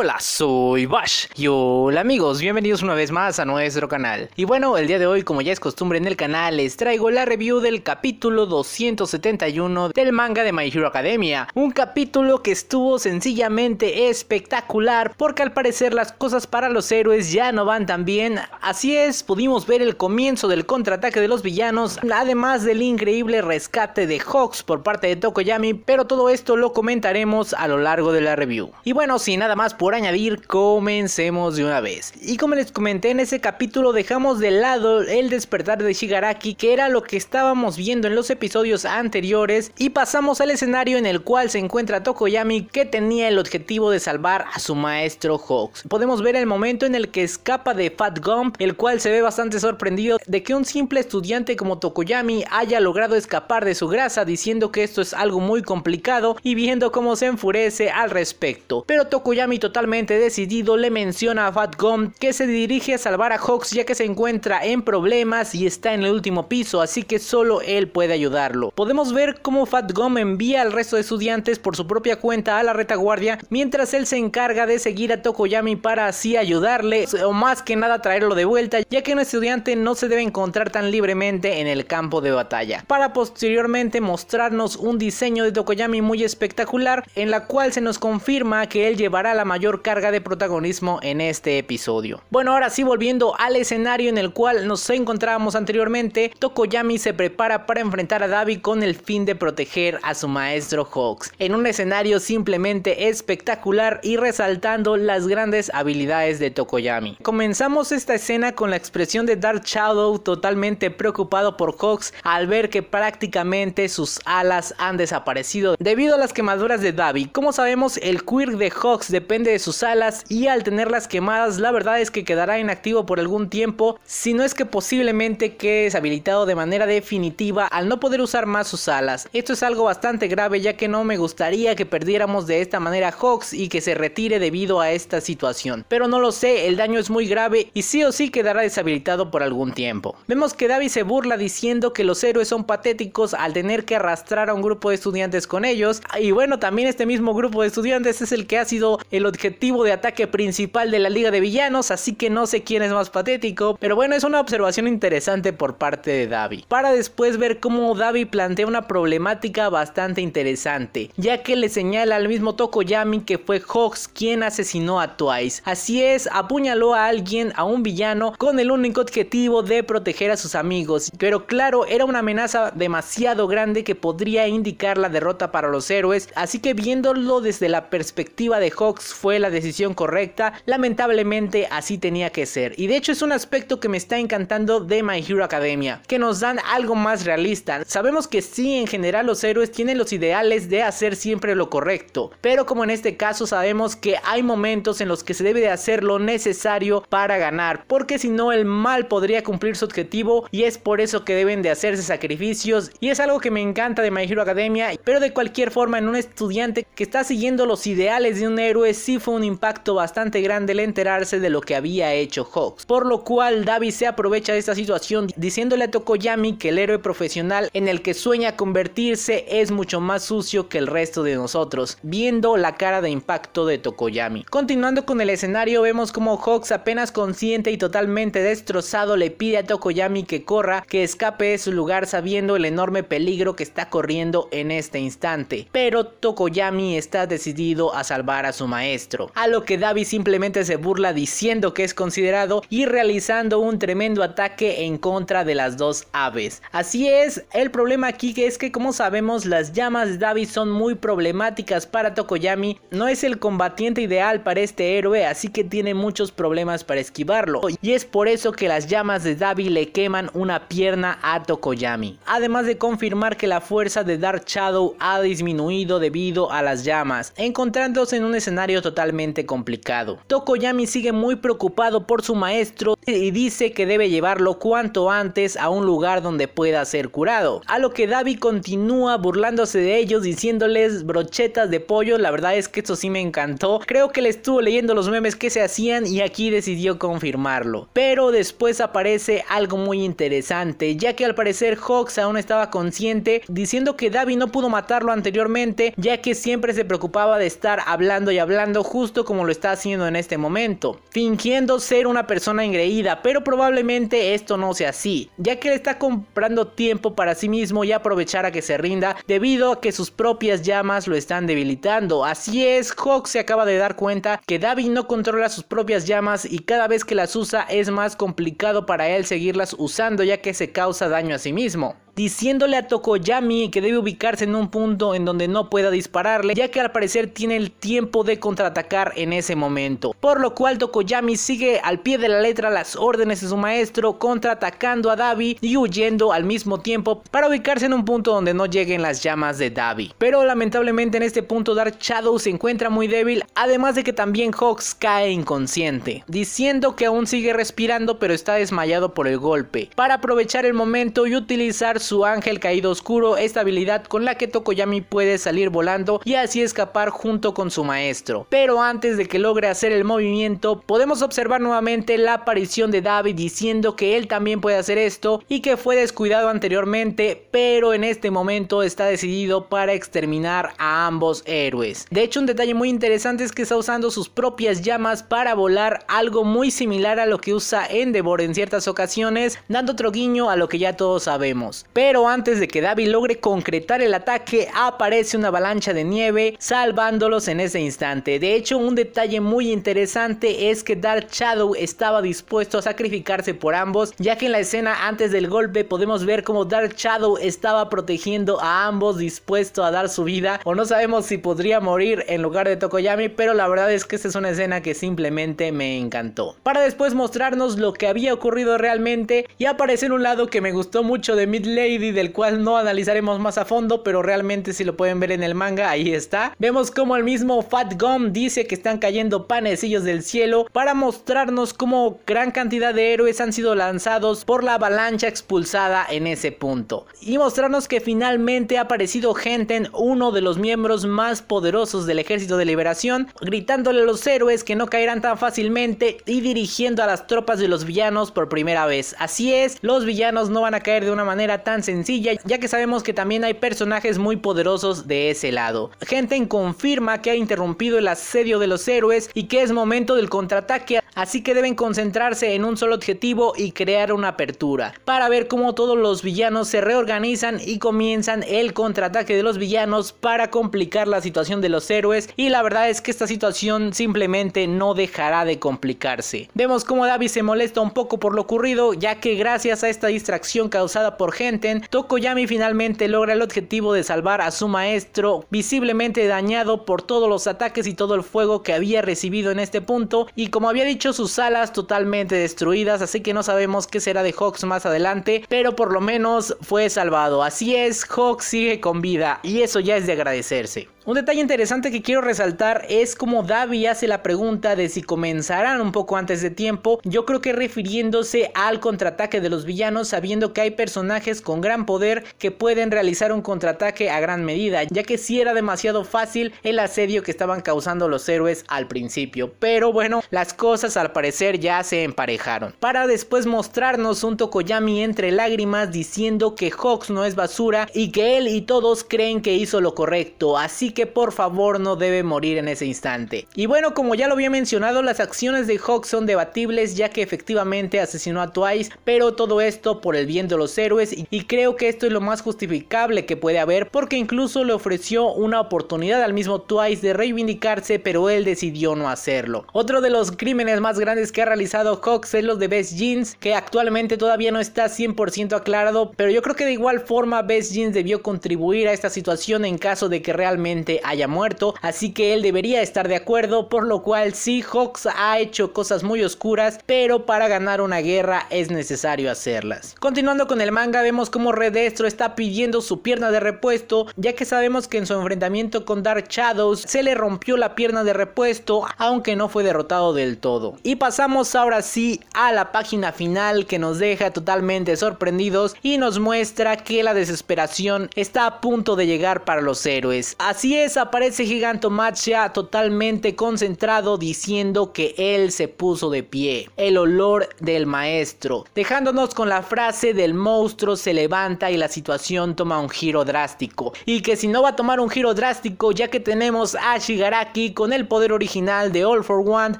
Hola, soy Bash. Y hola amigos, bienvenidos una vez más a nuestro canal. Y bueno, el día de hoy, como ya es costumbre en el canal, les traigo la review del capítulo 271 del manga de My Hero Academia. Un capítulo que estuvo sencillamente espectacular porque al parecer las cosas para los héroes ya no van tan bien. Así es, pudimos ver el comienzo del contraataque de los villanos, además del increíble rescate de Hawks por parte de Tokoyami, pero todo esto lo comentaremos a lo largo de la review. Y bueno, sin nada más, por por añadir, comencemos de una vez. Y como les comenté en ese capítulo, dejamos de lado el despertar de Shigaraki, que era lo que estábamos viendo en los episodios anteriores, y pasamos al escenario en el cual se encuentra Tokoyami, que tenía el objetivo de salvar a su maestro Hawks. Podemos ver el momento en el que escapa de Fat Gump, el cual se ve bastante sorprendido de que un simple estudiante como Tokoyami haya logrado escapar de su grasa, diciendo que esto es algo muy complicado y viendo cómo se enfurece al respecto. Pero Tokoyami totalmente decidido le menciona a Fat Gum que se dirige a salvar a Hawks ya que se encuentra en problemas y está en el último piso, así que solo él puede ayudarlo. Podemos ver cómo Gum envía al resto de estudiantes por su propia cuenta a la retaguardia, mientras él se encarga de seguir a Tokoyami para así ayudarle o más que nada traerlo de vuelta, ya que un estudiante no se debe encontrar tan libremente en el campo de batalla. Para posteriormente mostrarnos un diseño de Tokoyami muy espectacular en la cual se nos confirma que él llevará la mayor carga de protagonismo en este episodio. Bueno, ahora sí volviendo al escenario en el cual nos encontrábamos anteriormente, Tokoyami se prepara para enfrentar a Davi con el fin de proteger a su maestro Hawks, en un escenario simplemente espectacular y resaltando las grandes habilidades de Tokoyami. Comenzamos esta escena con la expresión de Dark Shadow totalmente preocupado por Hawks al ver que prácticamente sus alas han desaparecido debido a las quemaduras de Davi. Como sabemos, el quirk de Hawks depende de sus alas y al tenerlas quemadas la verdad es que quedará inactivo por algún tiempo, si no es que posiblemente quede deshabilitado de manera definitiva al no poder usar más sus alas. Esto es algo bastante grave ya que no me gustaría que perdiéramos de esta manera Hawks y que se retire debido a esta situación. Pero no lo sé, el daño es muy grave y sí o sí quedará deshabilitado por algún tiempo. Vemos que David se burla diciendo que los héroes son patéticos al tener que arrastrar a un grupo de estudiantes con ellos y bueno también este mismo grupo de estudiantes es el que ha sido el objetivo objetivo de ataque principal de la Liga de Villanos, así que no sé quién es más patético, pero bueno, es una observación interesante por parte de Davi. Para después ver cómo Davi plantea una problemática bastante interesante, ya que le señala al mismo Tokoyami que fue Hawks quien asesinó a Twice. Así es, apuñaló a alguien, a un villano, con el único objetivo de proteger a sus amigos, pero claro, era una amenaza demasiado grande que podría indicar la derrota para los héroes, así que viéndolo desde la perspectiva de Hawks fue la decisión correcta, lamentablemente así tenía que ser. Y de hecho es un aspecto que me está encantando de My Hero Academia, que nos dan algo más realista. Sabemos que sí, en general los héroes tienen los ideales de hacer siempre lo correcto, pero como en este caso sabemos que hay momentos en los que se debe de hacer lo necesario para ganar, porque si no el mal podría cumplir su objetivo y es por eso que deben de hacerse sacrificios y es algo que me encanta de My Hero Academia, pero de cualquier forma en un estudiante que está siguiendo los ideales de un héroe sí fue un impacto bastante grande el enterarse de lo que había hecho Hawks, por lo cual Davis se aprovecha de esta situación diciéndole a Tokoyami que el héroe profesional en el que sueña convertirse es mucho más sucio que el resto de nosotros, viendo la cara de impacto de Tokoyami. Continuando con el escenario vemos como Hawks apenas consciente y totalmente destrozado le pide a Tokoyami que corra, que escape de su lugar sabiendo el enorme peligro que está corriendo en este instante, pero Tokoyami está decidido a salvar a su maestro a lo que Davi simplemente se burla diciendo que es considerado y realizando un tremendo ataque en contra de las dos aves. Así es, el problema aquí es que como sabemos las llamas de Davi son muy problemáticas para Tokoyami, no es el combatiente ideal para este héroe, así que tiene muchos problemas para esquivarlo, y es por eso que las llamas de Davi le queman una pierna a Tokoyami. Además de confirmar que la fuerza de Dark Shadow ha disminuido debido a las llamas, encontrándose en un escenario totalmente totalmente complicado. Tokoyami sigue muy preocupado por su maestro y dice que debe llevarlo cuanto antes a un lugar donde pueda ser curado. A lo que Davi continúa burlándose de ellos diciéndoles brochetas de pollo, la verdad es que esto sí me encantó. Creo que le estuvo leyendo los memes que se hacían y aquí decidió confirmarlo. Pero después aparece algo muy interesante, ya que al parecer Hawks aún estaba consciente diciendo que Davi no pudo matarlo anteriormente, ya que siempre se preocupaba de estar hablando y hablando justo como lo está haciendo en este momento, fingiendo ser una persona engreída, pero probablemente esto no sea así, ya que le está comprando tiempo para sí mismo y aprovechar a que se rinda debido a que sus propias llamas lo están debilitando. Así es, Hawk se acaba de dar cuenta que David no controla sus propias llamas y cada vez que las usa es más complicado para él seguirlas usando ya que se causa daño a sí mismo diciéndole a Tokoyami que debe ubicarse en un punto en donde no pueda dispararle, ya que al parecer tiene el tiempo de contraatacar en ese momento. Por lo cual Tokoyami sigue al pie de la letra las órdenes de su maestro, contraatacando a Davi y huyendo al mismo tiempo para ubicarse en un punto donde no lleguen las llamas de Davi. Pero lamentablemente en este punto Dark Shadow se encuentra muy débil, además de que también Hawks cae inconsciente, diciendo que aún sigue respirando pero está desmayado por el golpe. Para aprovechar el momento y utilizar su ángel caído oscuro, esta habilidad con la que Tokoyami puede salir volando y así escapar junto con su maestro. Pero antes de que logre hacer el movimiento, podemos observar nuevamente la aparición de David diciendo que él también puede hacer esto y que fue descuidado anteriormente, pero en este momento está decidido para exterminar a ambos héroes. De hecho, un detalle muy interesante es que está usando sus propias llamas para volar, algo muy similar a lo que usa Endeavor en ciertas ocasiones, dando otro guiño a lo que ya todos sabemos pero antes de que Davi logre concretar el ataque aparece una avalancha de nieve salvándolos en ese instante. De hecho un detalle muy interesante es que Dark Shadow estaba dispuesto a sacrificarse por ambos ya que en la escena antes del golpe podemos ver cómo Dark Shadow estaba protegiendo a ambos dispuesto a dar su vida o no sabemos si podría morir en lugar de Tokoyami pero la verdad es que esta es una escena que simplemente me encantó. Para después mostrarnos lo que había ocurrido realmente y aparecer un lado que me gustó mucho de Midley del cual no analizaremos más a fondo, pero realmente si lo pueden ver en el manga, ahí está. Vemos como el mismo Fat Gum dice que están cayendo panecillos del cielo para mostrarnos cómo gran cantidad de héroes han sido lanzados por la avalancha expulsada en ese punto. Y mostrarnos que finalmente ha aparecido Genten, uno de los miembros más poderosos del Ejército de Liberación, gritándole a los héroes que no caerán tan fácilmente y dirigiendo a las tropas de los villanos por primera vez. Así es, los villanos no van a caer de una manera tan sencilla, ya que sabemos que también hay personajes muy poderosos de ese lado. Genten confirma que ha interrumpido el asedio de los héroes y que es momento del contraataque así que deben concentrarse en un solo objetivo y crear una apertura, para ver cómo todos los villanos se reorganizan y comienzan el contraataque de los villanos para complicar la situación de los héroes y la verdad es que esta situación simplemente no dejará de complicarse. Vemos cómo David se molesta un poco por lo ocurrido, ya que gracias a esta distracción causada por Genten, Tokoyami finalmente logra el objetivo de salvar a su maestro, visiblemente dañado por todos los ataques y todo el fuego que había recibido en este punto, y como había dicho sus alas totalmente destruidas, así que no sabemos qué será de Hawks más adelante, pero por lo menos fue salvado. Así es, Hawks sigue con vida y eso ya es de agradecerse. Un detalle interesante que quiero resaltar es como Davi hace la pregunta de si comenzarán un poco antes de tiempo, yo creo que refiriéndose al contraataque de los villanos sabiendo que hay personajes con gran poder que pueden realizar un contraataque a gran medida, ya que si era demasiado fácil el asedio que estaban causando los héroes al principio, pero bueno, las cosas al parecer ya se emparejaron, para después mostrarnos un Tokoyami entre lágrimas diciendo que Hawks no es basura y que él y todos creen que hizo lo correcto, así que por favor no debe morir en ese instante. Y bueno, como ya lo había mencionado, las acciones de Hawks son debatibles ya que efectivamente asesinó a Twice, pero todo esto por el bien de los héroes y creo que esto es lo más justificable que puede haber porque incluso le ofreció una oportunidad al mismo Twice de reivindicarse pero él decidió no hacerlo. Otro de los crímenes más más grandes que ha realizado Hawks es los de Best Jeans, que actualmente todavía no está 100% aclarado, pero yo creo que de igual forma Best Jeans debió contribuir a esta situación en caso de que realmente haya muerto, así que él debería estar de acuerdo, por lo cual sí, Hawks ha hecho cosas muy oscuras, pero para ganar una guerra es necesario hacerlas. Continuando con el manga, vemos como Redestro está pidiendo su pierna de repuesto, ya que sabemos que en su enfrentamiento con Dark Shadows se le rompió la pierna de repuesto, aunque no fue derrotado del todo. Y pasamos ahora sí a la página final que nos deja totalmente sorprendidos y nos muestra que la desesperación está a punto de llegar para los héroes. Así es, aparece Gigantomachia totalmente concentrado diciendo que él se puso de pie. El olor del maestro, dejándonos con la frase del monstruo se levanta y la situación toma un giro drástico. Y que si no va a tomar un giro drástico ya que tenemos a Shigaraki con el poder original de All for One,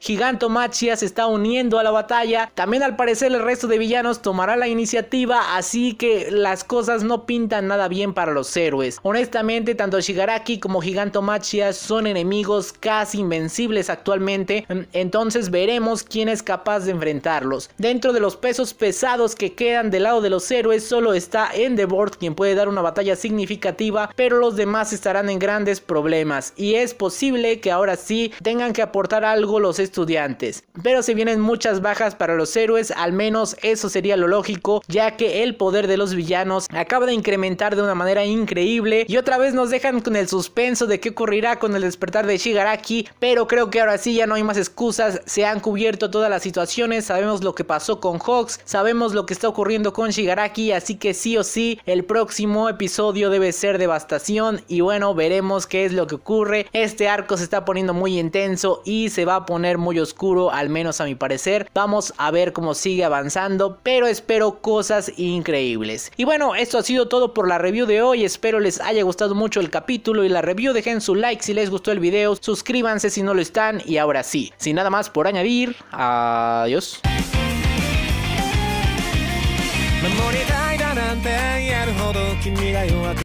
Gigantomachia se está uniendo a la batalla. También al parecer el resto de villanos tomará la iniciativa, así que las cosas no pintan nada bien para los héroes. Honestamente, tanto Shigaraki como Giganto Machia son enemigos casi invencibles actualmente, entonces veremos quién es capaz de enfrentarlos. Dentro de los pesos pesados que quedan del lado de los héroes solo está Endeavor quien puede dar una batalla significativa, pero los demás estarán en grandes problemas y es posible que ahora sí tengan que aportar algo los estudiantes pero si vienen muchas bajas para los héroes, al menos eso sería lo lógico, ya que el poder de los villanos acaba de incrementar de una manera increíble y otra vez nos dejan con el suspenso de qué ocurrirá con el despertar de Shigaraki, pero creo que ahora sí ya no hay más excusas, se han cubierto todas las situaciones, sabemos lo que pasó con Hawks, sabemos lo que está ocurriendo con Shigaraki, así que sí o sí el próximo episodio debe ser devastación y bueno, veremos qué es lo que ocurre. Este arco se está poniendo muy intenso y se va a poner muy oscuro al menos a mi parecer. Vamos a ver cómo sigue avanzando, pero espero cosas increíbles. Y bueno, esto ha sido todo por la review de hoy, espero les haya gustado mucho el capítulo y la review, dejen su like si les gustó el video, suscríbanse si no lo están y ahora sí, sin nada más por añadir, adiós.